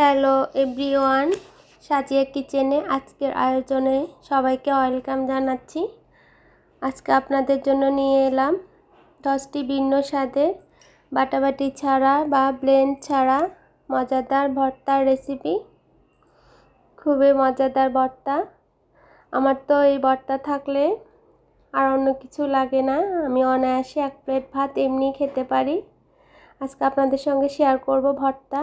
hello everyone সাজিয়া কিচেনে আজকের আয়োজনে সবাইকে ওয়েলকাম জানাচ্ছি আজকে আপনাদের জন্য নিয়ে এলাম দশটি ভিন্ন স্বাদের বাটাবাটি ছাড়া বা ব্লেন্ড ছাড়া মজাদার ভর্তার রেসিপি খুবই মজাদার ভর্তা আমার তো এই ভর্তা থাকলে আর অন্য কিছু লাগে না আমি অনায়াসে এক প্লেট ভাত এমনি খেতে পারি আজকে আপনাদের সঙ্গে শেয়ার করব ভর্তা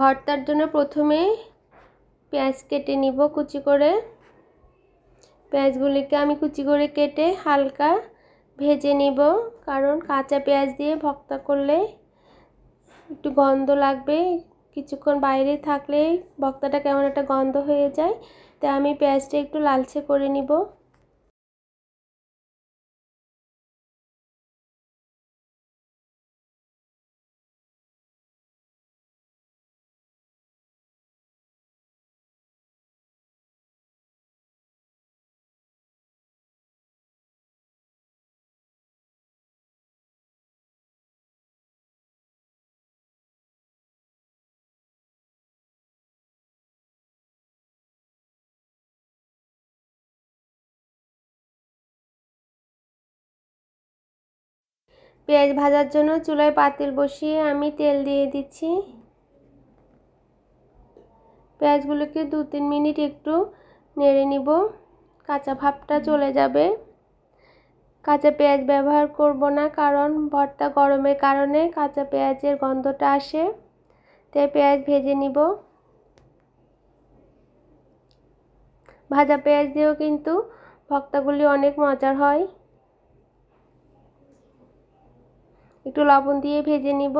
ভর্তার জন্য প্রথমে পেঁয়াজ কেটে নিব কুচি করে পেঁয়াজগুলিকে আমি কুচি করে কেটে হালকা ভেজে নিব কারণ কাঁচা পেঁয়াজ দিয়ে ভক্তা করলে একটু গন্ধ লাগবে কিছুক্ষণ বাইরে থাকলে ভক্তাটা কেমন একটা গন্ধ হয়ে যায় তাই আমি পেঁয়াজটা একটু লালচে করে নিব পেঁয়াজ ভাজার জন্য চুলায় পাতিল বসিয়ে আমি তেল দিয়ে দিচ্ছি পেঁয়াজগুলোকে দু তিন মিনিট একটু নেড়ে নিব কাঁচা ভাবটা চলে যাবে কাঁচা পেঁয়াজ ব্যবহার করব না কারণ ভর্তা গরমের কারণে কাঁচা পেঁয়াজের গন্ধটা আসে তাই পেঁয়াজ ভেজে নিব ভাজা পেঁয়াজ দিয়েও কিন্তু ভক্তাগুলি অনেক মজার হয় একটু লবণ দিয়ে ভেজে নিব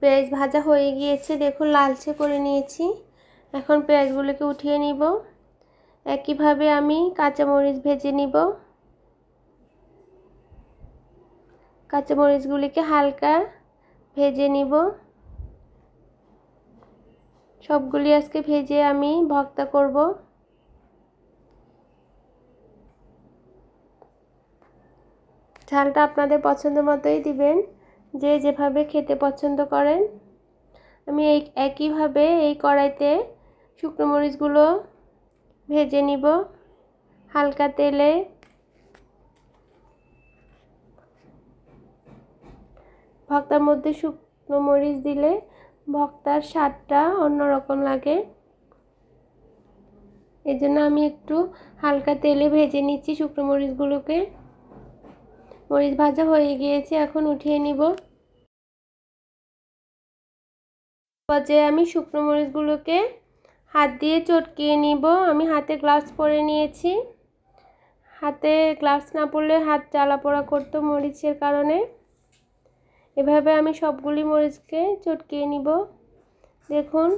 পেঁয়াজ ভাজা হয়ে গিয়েছে দেখুন লালচে করে নিয়েছি এখন পেঁয়াজগুলোকে উঠিয়ে নিব একইভাবে আমি কাঁচামরিচ ভেজে নিব কাঁচামরিচগুলিকে হালকা ভেজে নিব সবগুলি আজকে ভেজে আমি ভক্তা করব ঝালটা আপনাদের পছন্দ মতোই দিবেন যে যেভাবে খেতে পছন্দ করেন আমি এই একইভাবে এই কড়াইতে শুকনো মরিচগুলো ভেজে নিব হালকা তেলে ভক্তার মধ্যে শুকনো মরিচ দিলে ভক্তার স্বাদটা অন্যরকম লাগে এই জন্য আমি একটু হালকা তেলে ভেজে নিচ্ছি শুকনো মরিচগুলোকে মরিচ ভাজা হয়ে গিয়েছে এখন উঠিয়ে নিব পর্যায়ে আমি শুকনো মরিচগুলোকে হাত দিয়ে চটকিয়ে নিব আমি হাতে গ্লাভস পরে নিয়েছি হাতে গ্লাভস না পরলে হাত জ্বালা পোড়া করতো মরিচের কারণে এভাবে আমি সবগুলি মরিচকে চটকিয়ে নিব দেখুন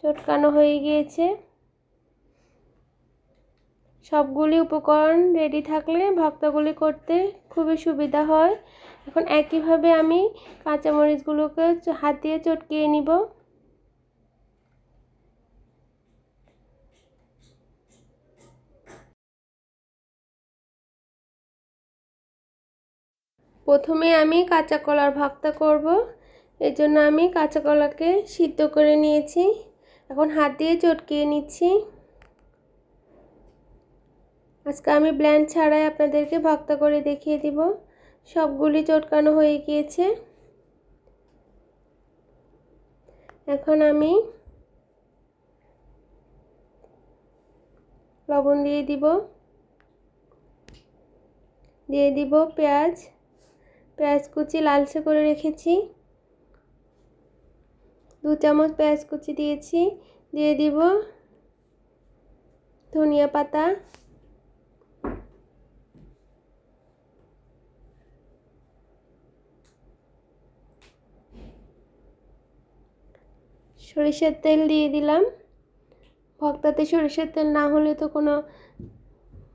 চটকানো হয়ে গিয়েছে সবগুলি উপকরণ রেডি থাকলে ভক্তগুলি করতে খুবই সুবিধা হয় এখন একইভাবে আমি কাঁচামরিচগুলোকে হাত দিয়ে চটকিয়ে নিব প্রথমে আমি কাঁচা কলার ভক্তা করব এর জন্য আমি কাঁচা কলাকে সিদ্ধ করে নিয়েছি এখন হাত দিয়ে চটকিয়ে নিচ্ছি আজকে আমি ব্ল্যান্ড ছাড়াই আপনাদেরকে ভক্ত করে দেখিয়ে দিব সবগুলি চটকানো হয়ে গিয়েছে এখন আমি লবণ দিয়ে দিব দিয়ে দিব পেঁয়াজ পেঁয়াজ কুচি লালচে করে রেখেছি দু চামচ পেঁয়াজ কুচি দিয়েছি দিয়ে দিব ধনিয়া পাতা সরিষার তেল দিয়ে দিলাম ভক্তাতে সরিষার তেল না হলে তো কোনো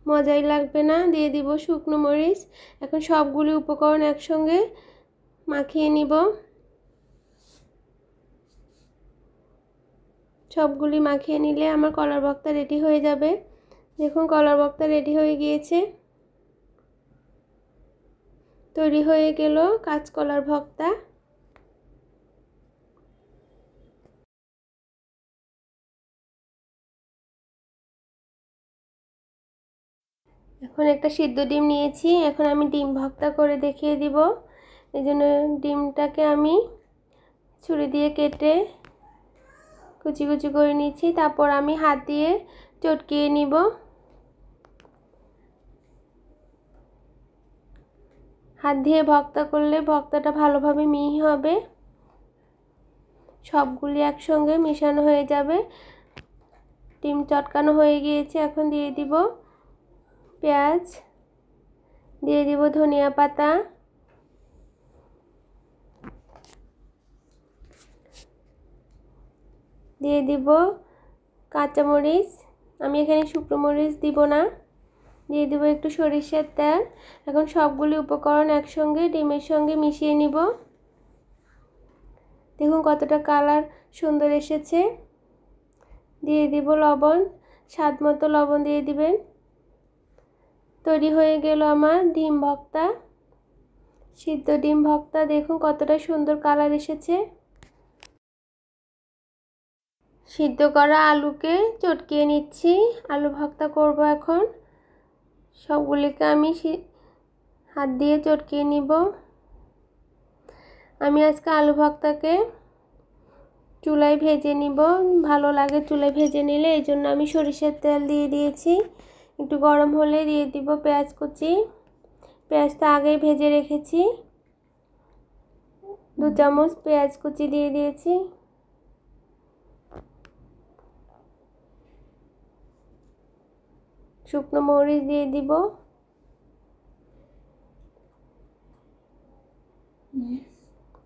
মজাই লাগবে না দিয়ে দিব শুকনো মরিচ এখন সবগুলি উপকরণ একসঙ্গে মাখিয়ে নিব সবগুলি মাখিয়ে নিলে আমার কলার বক্তা রেডি হয়ে যাবে দেখুন কলার বক্তা রেডি হয়ে গিয়েছে তৈরি হয়ে গেল কাঁচকলার ভক্তা এখন একটা সিদ্ধ ডিম নিয়েছি এখন আমি ডিম ভক্তা করে দেখিয়ে দিব এই জন্য ডিমটাকে আমি ছুরি দিয়ে কেটে কুচি কুচি করে নিচ্ছি তারপর আমি হাত দিয়ে চটকিয়ে নিব হাত দিয়ে ভক্তা করলে ভক্তাটা ভালোভাবে মিহি হবে সবগুলি একসঙ্গে মিশানো হয়ে যাবে ডিম চটকানো হয়ে গিয়েছে এখন দিয়ে দিব পেঁয়াজ দিয়ে দিব ধনিয়া পাতা দিয়ে দিব কাঁচামরিচ আমি এখানে শুকনো মরিচ দিব না দিয়ে দিব একটু সরিষার তেল এখন সবগুলি উপকরণ একসঙ্গে ডিমের সঙ্গে মিশিয়ে নিব দেখুন কতটা কালার সুন্দর এসেছে দিয়ে দিব লবণ স্বাদ মতো লবণ দিয়ে দিবেন তৈরি হয়ে গেল আমার ডিম ভক্তা সিদ্ধ ডিম ভক্তা দেখুন কতটা সুন্দর কালার এসেছে সিদ্ধ করা আলুকে চটকিয়ে নিচ্ছি আলু ভক্তা করব এখন সবগুলিকে আমি হাত দিয়ে চটকিয়ে নিব আমি আজকে আলু ভক্তাকে চুলায় ভেজে নিব ভালো লাগে চুলায় ভেজে নিলে এই জন্য আমি সরিষার তেল দিয়ে দিয়েছি একটু গরম হলে দিয়ে দিব পেঁয়াজ কুচি পেঁয়াজটা আগেই ভেজে রেখেছি দু চামচ পেঁয়াজ কুচি দিয়ে দিয়েছি শুকনো মরিচ দিয়ে দিব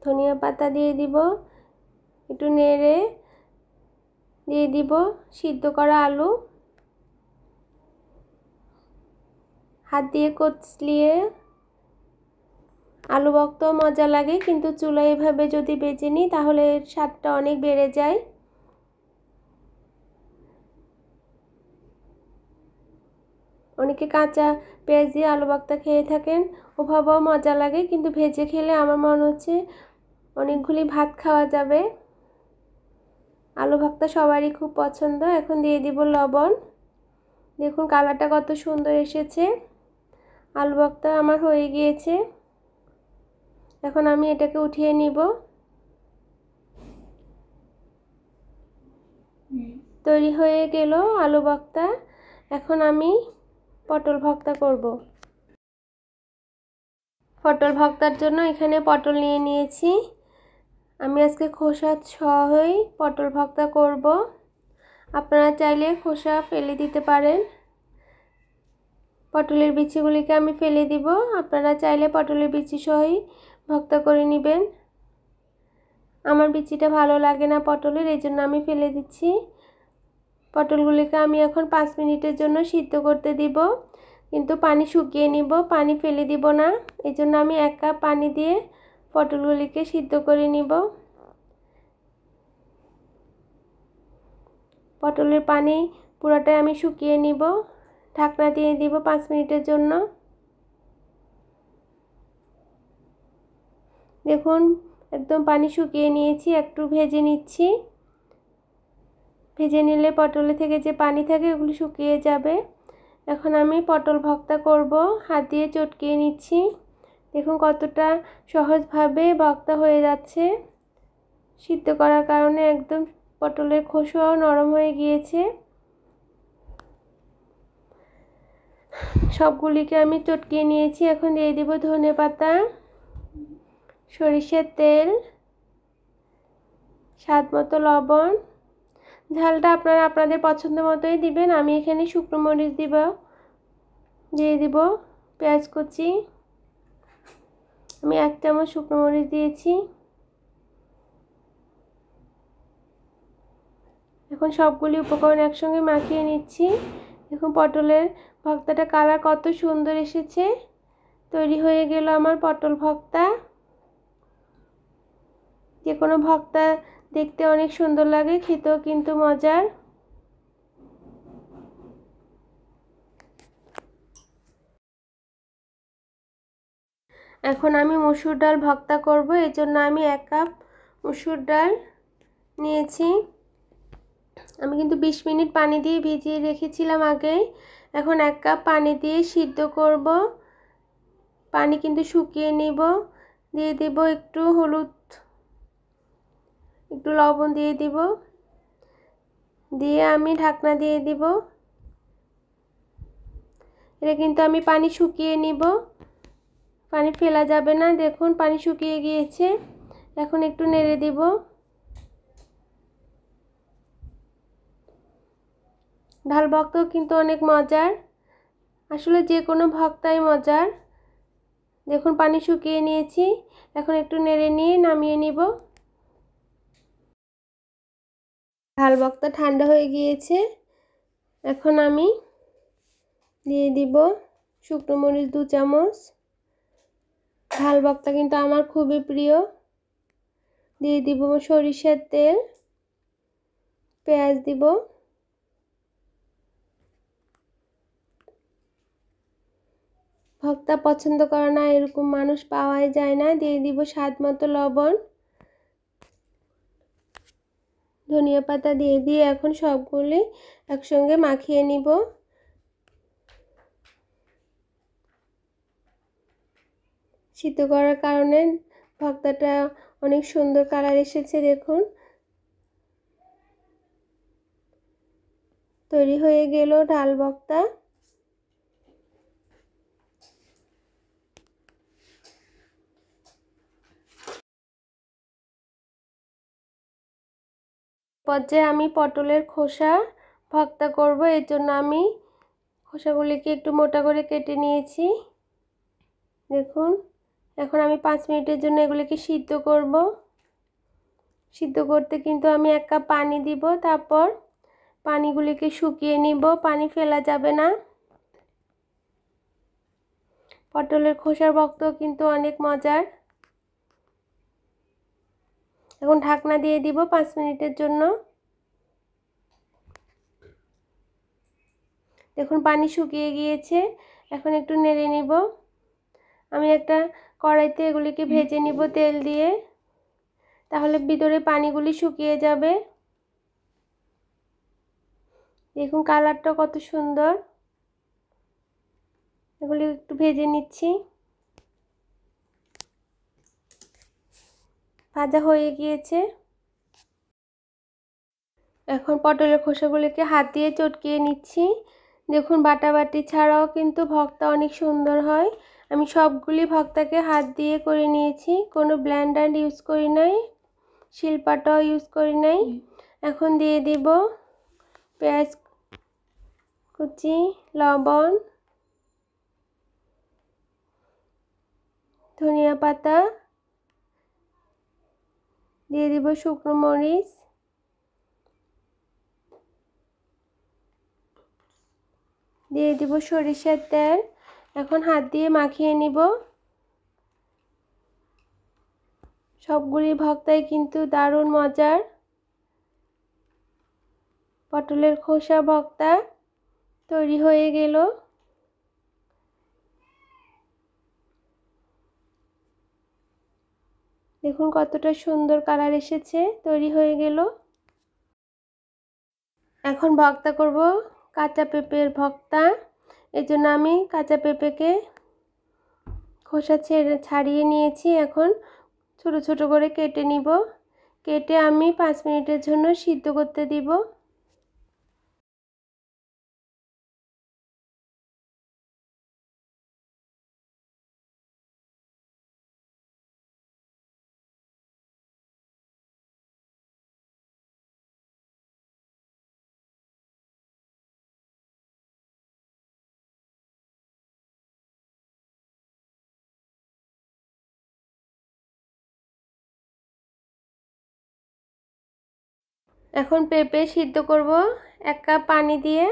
ধনিয়া পাতা দিয়ে দিব একটু নেড়ে দিয়ে দিব সিদ্ধ করা আলু হাত দিয়ে কচলিয়ে আলু বক্ত মজা লাগে কিন্তু চুলা এভাবে যদি বেজে নিই তাহলে এর স্বাদটা অনেক বেড়ে যায় অনেকে কাঁচা পেঁয়াজ দিয়ে আলু বক্তা খেয়ে থাকেন ওভাবেও মজা লাগে কিন্তু ভেজে খেলে আমার মনে হচ্ছে অনেকগুলি ভাত খাওয়া যাবে আলু ভক্তা সবারই খুব পছন্দ এখন দিয়ে দিব লবণ দেখুন কালারটা কত সুন্দর এসেছে আলু বক্তা আমার হয়ে গিয়েছে এখন আমি এটাকে উঠিয়ে নিব তৈরি হয়ে গেল আলু বক্তা এখন আমি পটল ভক্তা করব পটল ভক্তার জন্য এখানে পটল নিয়ে নিয়েছি আমি আজকে খোসা সহই পটল ভক্তা করব আপনারা চাইলে খোসা ফেলে দিতে পারেন পটলের বিচিগুলিকে আমি ফেলে দিব আপনারা চাইলে পটলের বিচি সহই ভক্ত করে নেবেন আমার বিচিটা ভালো লাগে না পটলের এই জন্য আমি ফেলে দিচ্ছি পটলগুলিকে আমি এখন পাঁচ মিনিটের জন্য সিদ্ধ করতে দিব কিন্তু পানি শুকিয়ে নিব পানি ফেলে দিব না এই জন্য আমি এক কাপ পানি দিয়ে পটলগুলিকে সিদ্ধ করে নিব পটলের পানি পুরোটাই আমি শুকিয়ে নিব ঢাকনা দিয়ে দিব পাঁচ মিনিটের জন্য দেখুন একদম পানি শুকিয়ে নিয়েছি একটু ভেজে নিচ্ছি ভেজে নিলে পটলে থেকে যে পানি থাকে ওগুলি শুকিয়ে যাবে এখন আমি পটল ভক্তা করব হাত দিয়ে চটকিয়ে নিচ্ছি দেখুন কতটা সহজভাবে ভক্তা হয়ে যাচ্ছে সিদ্ধ করার কারণে একদম পটলের খোসাও নরম হয়ে গিয়েছে সবগুলিকে আমি চটকিয়ে নিয়েছি এখন দিয়ে দিব ধনে পাতা সরিষার তেল স্বাদ মতো লবণ ঝালটা আপনারা আপনাদের পছন্দ মতোই দিবেন আমি এখানে শুকনো মরিচ দিব দিয়ে দিব পেঁয়াজ কুচি আমি এক চামচ শুকনো মরিচ দিয়েছি এখন সবগুলি উপকরণ একসঙ্গে মাখিয়ে নিচ্ছি এখন পটলের ভক্তাটা কালার কত সুন্দর এসেছে তৈরি হয়ে গেল আমার পটল ভক্তা যে কোনো ভক্তা দেখতে অনেক সুন্দর লাগে খেতেও কিন্তু মজার এখন আমি মসুর ডাল ভক্তা করব এই জন্য আমি এক কাপ মসুর ডাল নিয়েছি আমি কিন্তু ২০ মিনিট পানি দিয়ে ভিজিয়ে রেখেছিলাম আগে এখন এক কাপ পানি দিয়ে সিদ্ধ করব পানি কিন্তু শুকিয়ে নিব দিয়ে দেব একটু হলুদ একটু লবণ দিয়ে দিব দিয়ে আমি ঢাকনা দিয়ে দিব এটা কিন্তু আমি পানি শুকিয়ে নিব পানি ফেলা যাবে না দেখুন পানি শুকিয়ে গিয়েছে এখন একটু নেড়ে দিব ঢাল ভক্ত কিন্তু অনেক মজার আসলে যে কোনো ভক্তাই মজার দেখুন পানি শুকিয়ে নিয়েছি এখন একটু নেড়ে নিয়ে নামিয়ে নিব ঢাল ভক্ত ঠান্ডা হয়ে গিয়েছে এখন আমি দিয়ে দিব শুকনো মরিচ দু চামচ ঢাল বক্তা কিন্তু আমার খুবই প্রিয় দিয়ে দিব সরিষার তেল পেঁয়াজ দিব ভক্তা পছন্দ করে না এরকম মানুষ পাওয়াই যায় না দিয়ে দিব স্বাদ মতো লবণ ধনিয়া পাতা দিয়ে দিয়ে এখন সবগুলি একসঙ্গে মাখিয়ে নিব শীত করার কারণে ভক্তাটা অনেক সুন্দর কালার এসেছে দেখুন তৈরি হয়ে গেল ডাল ভক্তা পর্যায়ে আমি পটলের খোসা ভক্তা করব এর জন্য আমি খোসাগুলিকে একটু মোটা করে কেটে নিয়েছি দেখুন এখন আমি পাঁচ মিনিটের জন্য এগুলিকে সিদ্ধ করব সিদ্ধ করতে কিন্তু আমি এক কাপ পানি দিব তারপর পানিগুলিকে শুকিয়ে নিব পানি ফেলা যাবে না পটলের খোসার ভক্ত কিন্তু অনেক মজার এখন ঢাকনা দিয়ে দিব পাঁচ মিনিটের জন্য দেখুন পানি শুকিয়ে গিয়েছে এখন একটু নেড়ে নিব আমি একটা কড়াইতে এগুলিকে ভেজে নিব তেল দিয়ে তাহলে ভিতরে পানিগুলি শুকিয়ে যাবে দেখুন কালারটা কত সুন্দর এগুলি একটু ভেজে নিচ্ছি ভাজা হয়ে গিয়েছে এখন পটলের খোসাগুলিকে হাত দিয়ে চটকিয়ে নিচ্ছি দেখুন বাটাবাটি ছাড়াও কিন্তু ভক্তা অনেক সুন্দর হয় আমি সবগুলি ভক্তাকে হাত দিয়ে করে নিয়েছি কোনো ব্ল্যান্ডার ইউজ করি নাই শিল্পাটাও ইউজ করি নাই এখন দিয়ে দিব পেঁয়াজ কুচি লবণ ধনিয়া পাতা দিয়ে দিব শুকনো মরিচ দিয়ে দিব সরিষার তেল এখন হাত দিয়ে মাখিয়ে নিব সবগুলি ভক্তাই কিন্তু দারুণ মজার পটলের খোসা ভক্তা তৈরি হয়ে গেল দেখুন কতটা সুন্দর কালার এসেছে তৈরি হয়ে গেল এখন ভক্তা করব কাঁচা পেঁপের ভক্তা এই জন্য আমি কাঁচা পেঁপেকে খোসা ছেড়ে ছাড়িয়ে নিয়েছি এখন ছোট ছোট করে কেটে নিব কেটে আমি পাঁচ মিনিটের জন্য সিদ্ধ করতে দিব এখন পেঁপে সিদ্ধ করব এক কাপ পানি দিয়ে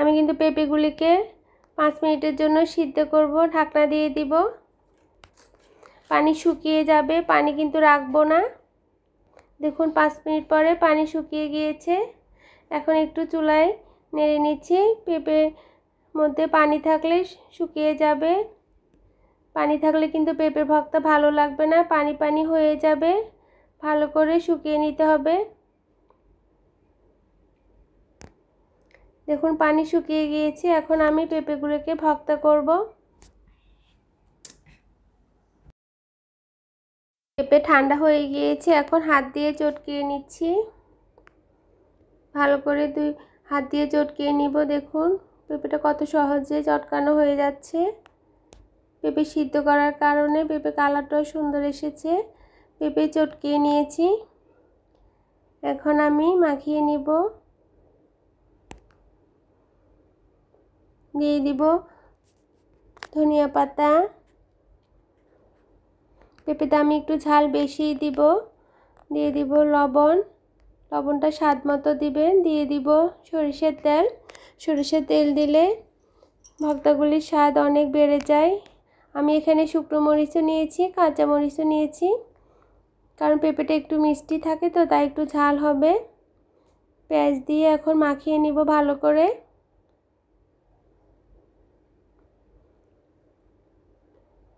আমি কিন্তু পেঁপেগুলিকে পাঁচ মিনিটের জন্য সিদ্ধ করব ঢাকনা দিয়ে দিব পানি শুকিয়ে যাবে পানি কিন্তু রাখবো না দেখুন পাঁচ মিনিট পরে পানি শুকিয়ে গিয়েছে এখন একটু চুলায় নেড়ে নিচ্ছি পেঁপের মধ্যে পানি থাকলে শুকিয়ে যাবে পানি থাকলে কিন্তু পেঁপের ভক্ত ভালো লাগবে না পানি পানি হয়ে যাবে ভালো করে শুকিয়ে নিতে হবে দেখুন পানি শুকিয়ে গিয়েছে এখন আমি পেঁপেগুলোকে ভক্তা করব পেঁপে ঠান্ডা হয়ে গিয়েছে এখন হাত দিয়ে চটকিয়ে নিচ্ছি ভালো করে দুই হাত দিয়ে চটকিয়ে নিব দেখুন পেঁপেটা কত সহজে চটকানো হয়ে যাচ্ছে পেঁপে সিদ্ধ করার কারণে পেঁপে কালারটাও সুন্দর এসেছে পেঁপে চটকিয়ে নিয়েছি এখন আমি মাখিয়ে নিব দিয়ে দিব ধনিয়া পাতা পেঁপেতে আমি একটু ঝাল বেশি দিব দিয়ে দিব লবণ লবণটা স্বাদ মতো দিবেন দিয়ে দিব সরিষের তেল সরিষার তেল দিলে ভক্তাগুলির স্বাদ অনেক বেড়ে যায় আমি এখানে শুকনো মরিচও নিয়েছি কাঁচা মরিচও নিয়েছি কারণ পেঁপেটা একটু মিষ্টি থাকে তো তাই একটু ঝাল হবে পেঁয়াজ দিয়ে এখন মাখিয়ে নিব ভালো করে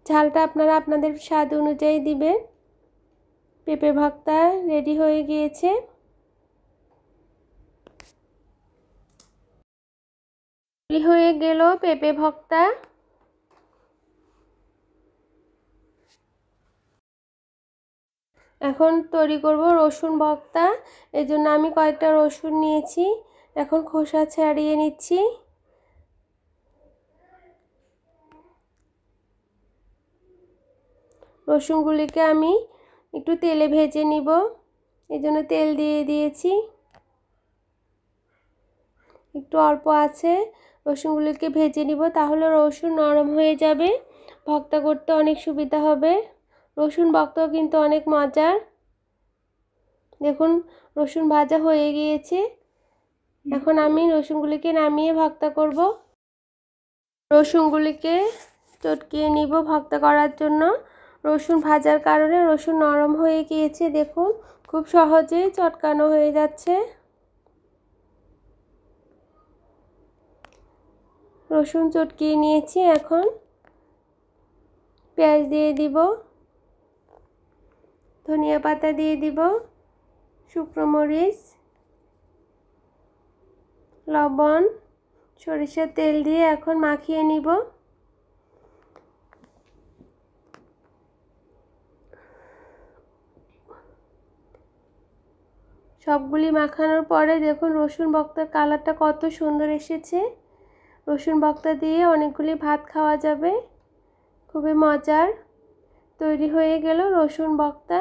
ঝালটা আপনারা আপনাদের স্বাদ অনুযায়ী দিবেন পেঁপে ভক্তা রেডি হয়ে গিয়েছে হয়ে গেল পেঁপে ভক্তা এখন তৈরি করব রসুন ভর্তা এই জন্য আমি কয়েকটা রসুন নিয়েছি এখন খোসা ছাড়িয়ে নিচ্ছি রসুনগুলিকে আমি একটু তেলে ভেজে নিব এই জন্য তেল দিয়ে দিয়েছি একটু অল্প আছে রসুনগুলিকে ভেজে নিব তাহলে রসুন নরম হয়ে যাবে ভক্তা করতে অনেক সুবিধা হবে রসুন বক্তাও কিন্তু অনেক মজার দেখুন রসুন ভাজা হয়ে গিয়েছে এখন আমি রসুনগুলিকে নামিয়ে ভক্তা করব রসুনগুলিকে চটকিয়ে নিব ভক্তা করার জন্য রসুন ভাজার কারণে রসুন নরম হয়ে গিয়েছে দেখুন খুব সহজেই চটকানো হয়ে যাচ্ছে রসুন চটকিয়ে নিয়েছি এখন পেঁয়াজ দিয়ে দিব ধনিয়া পাতা দিয়ে দিব শুকনো মরিচ লবণ সরিষার তেল দিয়ে এখন মাখিয়ে নিব সবগুলি মাখানোর পরে দেখুন রসুন বক্তার কালারটা কত সুন্দর এসেছে রসুন বক্তা দিয়ে অনেকগুলি ভাত খাওয়া যাবে খুবই মজার তৈরি হয়ে গেল রসুন বক্তা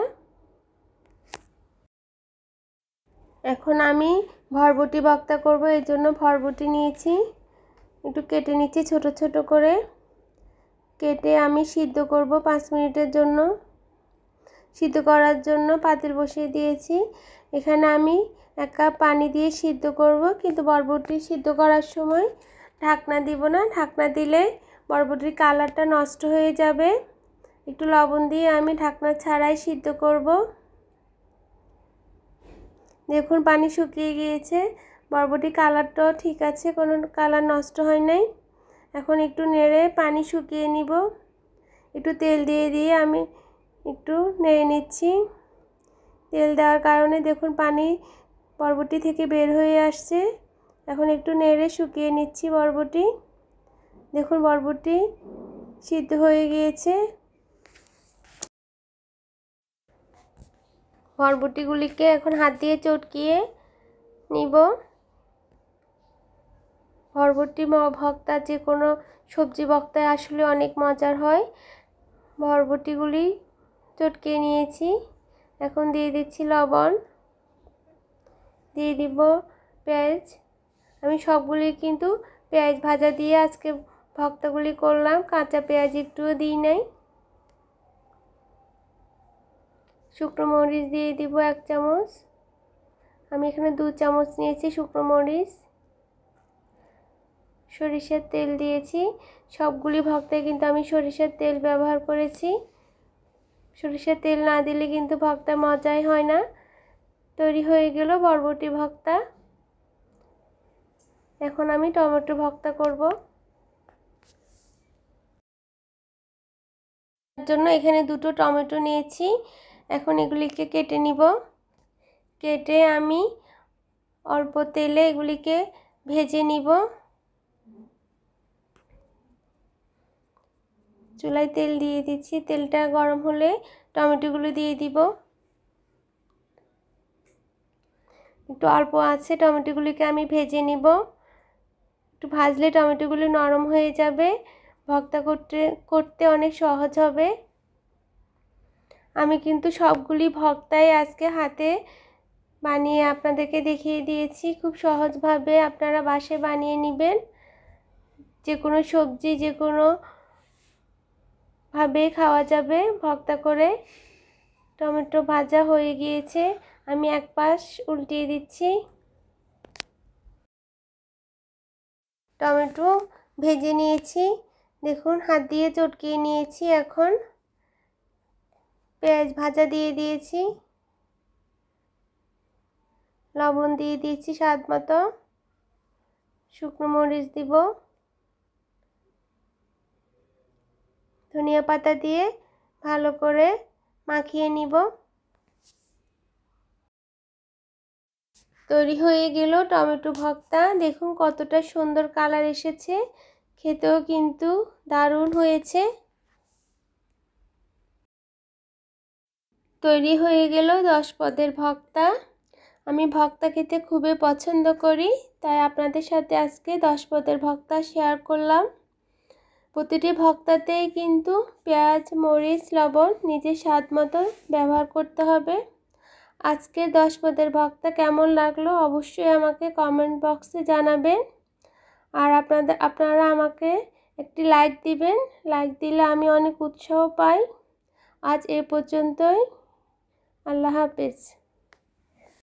এখন আমি ভরবটি বক্তা করব এই জন্য ভরবটি নিয়েছি একটু কেটে নিচ্ছি ছোট ছোট করে কেটে আমি সিদ্ধ করব পাঁচ মিনিটের জন্য সিদ্ধ করার জন্য পাতিল বসিয়ে দিয়েছি এখানে আমি এক কাপ পানি দিয়ে সিদ্ধ করব কিন্তু বরবটি সিদ্ধ করার সময় ঢাকনা দিব না ঢাকনা দিলে বরবটির কালারটা নষ্ট হয়ে যাবে একটু লবণ দিয়ে আমি ঢাকনা ছাড়াই সিদ্ধ করব দেখুন পানি শুকিয়ে গিয়েছে বরবটি কালারটাও ঠিক আছে কোনো কালার নষ্ট হয় নাই এখন একটু নেড়ে পানি শুকিয়ে নিব একটু তেল দিয়ে দিয়ে আমি একটু নেড়ে নিচ্ছি তেল দেওয়ার কারণে দেখুন পানি বরবটি থেকে বের হয়ে আসছে এখন একটু নেড়ে শুকিয়ে নিচ্ছি বরবটি দেখুন বরবটি সিদ্ধ হয়ে গিয়েছে ভরবুটিগুলিকে এখন হাত দিয়ে চটকিয়ে নিব ভরবুটি ভক্তা যে কোনো সবজি ভক্তায় আসলে অনেক মজার হয় বরবটিগুলি চটকে নিয়েছি এখন দিয়ে দিচ্ছি লবণ দিয়ে দিব পেঁয়াজ আমি সবগুলি কিন্তু পেঁয়াজ ভাজা দিয়ে আজকে ভক্তাগুলি করলাম কাঁচা পেঁয়াজ একটুও দিই নাই শুকনো মরিচ দিয়ে দিব এক চামচ আমি এখানে দু চামচ নিয়েছি শুকনো মরিচ সরিষার তেল দিয়েছি সবগুলি ভক্তে কিন্তু আমি সরিষার তেল ব্যবহার করেছি সরিষার তেল না দিলে কিন্তু ভক্তা মজাই হয় না তৈরি হয়ে গেল বরবটি ভক্তা এখন আমি টমেটো ভক্তা করব জন্য এখানে দুটো টমেটো নিয়েছি এখন এগুলিকে কেটে নিব কেটে আমি অল্প তেলে এগুলিকে ভেজে নিব চুলায় তেল দিয়ে দিচ্ছি তেলটা গরম হলে টমেটোগুলো দিয়ে দিব একটু অল্প আছে টমেটোগুলিকে আমি ভেজে নিব একটু ভাজলে টমেটোগুলো নরম হয়ে যাবে ভক্তা করতে করতে অনেক সহজ হবে আমি কিন্তু সবগুলি ভক্তাই আজকে হাতে বানিয়ে আপনাদেরকে দেখিয়ে দিয়েছি খুব সহজভাবে আপনারা বাসে বানিয়ে নেবেন যে কোনো সবজি যে কোনো ভাবে খাওয়া যাবে ভক্তা করে টমেটো ভাজা হয়ে গিয়েছে আমি এক পাশ উল্টিয়ে দিচ্ছি টমেটো ভেজে নিয়েছি দেখুন হাত দিয়ে চটকিয়ে নিয়েছি এখন পেঁয়াজ ভাজা দিয়ে দিয়েছি লবণ দিয়ে দিয়েছি স্বাদ মতো শুকনো মরিচ দিব ধনিয়া পাতা দিয়ে ভালো করে মাখিয়ে নিব তৈরি হয়ে গেল টমেটো ভক্তা দেখুন কতটা সুন্দর কালার এসেছে খেতেও কিন্তু দারুণ হয়েছে তৈরি হয়ে গেল দশ পদের ভক্তা আমি ভক্তা খেতে খুবই পছন্দ করি তাই আপনাদের সাথে আজকে দশ পদের ভক্তা শেয়ার করলাম প্রতিটি ভক্তাতেই কিন্তু পেঁয়াজ মরিচ লবণ নিজের স্বাদ মতো ব্যবহার করতে হবে আজকে দশ পদের ভক্তা কেমন লাগলো অবশ্যই আমাকে কমেন্ট বক্সে জানাবেন আর আপনাদের আপনারা আমাকে একটি লাইক দিবেন লাইক দিলে আমি অনেক উৎসাহ পাই আজ এ পর্যন্তই अल्लाह हाफिज़